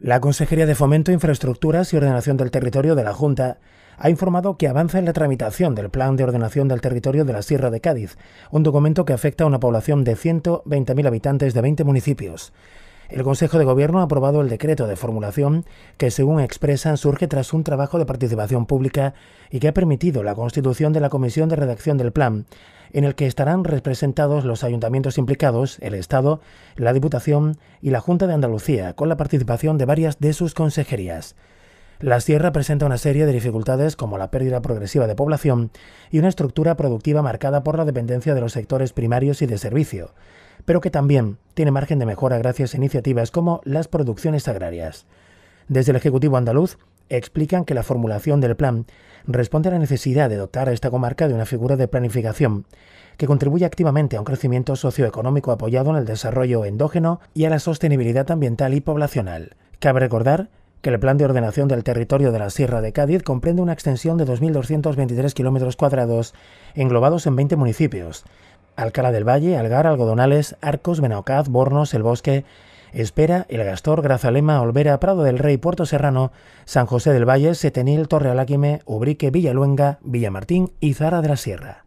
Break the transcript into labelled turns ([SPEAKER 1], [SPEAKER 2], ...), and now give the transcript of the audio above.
[SPEAKER 1] La Consejería de Fomento, Infraestructuras y Ordenación del Territorio de la Junta ha informado que avanza en la tramitación del Plan de Ordenación del Territorio de la Sierra de Cádiz, un documento que afecta a una población de 120.000 habitantes de 20 municipios. El Consejo de Gobierno ha aprobado el decreto de formulación que, según expresan, surge tras un trabajo de participación pública y que ha permitido la constitución de la Comisión de Redacción del Plan, en el que estarán representados los ayuntamientos implicados, el Estado, la Diputación y la Junta de Andalucía, con la participación de varias de sus consejerías. La sierra presenta una serie de dificultades como la pérdida progresiva de población y una estructura productiva marcada por la dependencia de los sectores primarios y de servicio pero que también tiene margen de mejora gracias a iniciativas como las producciones agrarias. Desde el Ejecutivo andaluz explican que la formulación del plan responde a la necesidad de dotar a esta comarca de una figura de planificación que contribuya activamente a un crecimiento socioeconómico apoyado en el desarrollo endógeno y a la sostenibilidad ambiental y poblacional. Cabe recordar que el plan de ordenación del territorio de la Sierra de Cádiz comprende una extensión de 2.223 kilómetros cuadrados englobados en 20 municipios, Alcala del Valle, Algar, Algodonales, Arcos, Benaocaz, Bornos, El Bosque, Espera, El Gastor, Grazalema, Olvera, Prado del Rey, Puerto Serrano, San José del Valle, Setenil, Torre Aláquime, Ubrique, Villaluenga, Villamartín y Zara de la Sierra.